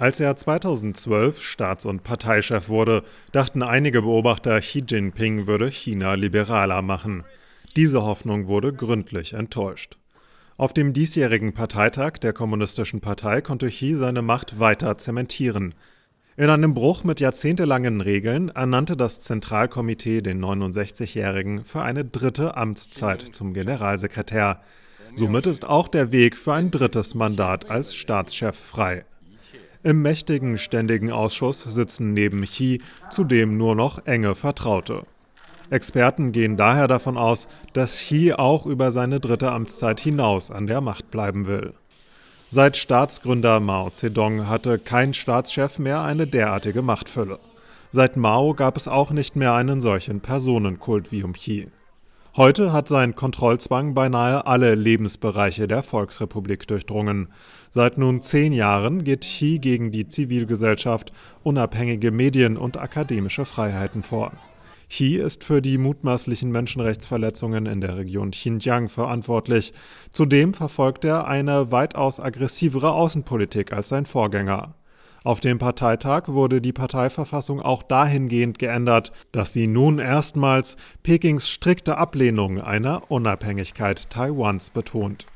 Als er 2012 Staats- und Parteichef wurde, dachten einige Beobachter, Xi Jinping würde China liberaler machen. Diese Hoffnung wurde gründlich enttäuscht. Auf dem diesjährigen Parteitag der Kommunistischen Partei konnte Xi seine Macht weiter zementieren. In einem Bruch mit jahrzehntelangen Regeln ernannte das Zentralkomitee den 69-Jährigen für eine dritte Amtszeit zum Generalsekretär. Somit ist auch der Weg für ein drittes Mandat als Staatschef frei. Im mächtigen Ständigen Ausschuss sitzen neben Xi zudem nur noch enge Vertraute. Experten gehen daher davon aus, dass Xi auch über seine dritte Amtszeit hinaus an der Macht bleiben will. Seit Staatsgründer Mao Zedong hatte kein Staatschef mehr eine derartige Machtfülle. Seit Mao gab es auch nicht mehr einen solchen Personenkult wie um Xi. Heute hat sein Kontrollzwang beinahe alle Lebensbereiche der Volksrepublik durchdrungen. Seit nun zehn Jahren geht Xi gegen die Zivilgesellschaft, unabhängige Medien und akademische Freiheiten vor. Xi ist für die mutmaßlichen Menschenrechtsverletzungen in der Region Xinjiang verantwortlich. Zudem verfolgt er eine weitaus aggressivere Außenpolitik als sein Vorgänger. Auf dem Parteitag wurde die Parteiverfassung auch dahingehend geändert, dass sie nun erstmals Pekings strikte Ablehnung einer Unabhängigkeit Taiwans betont.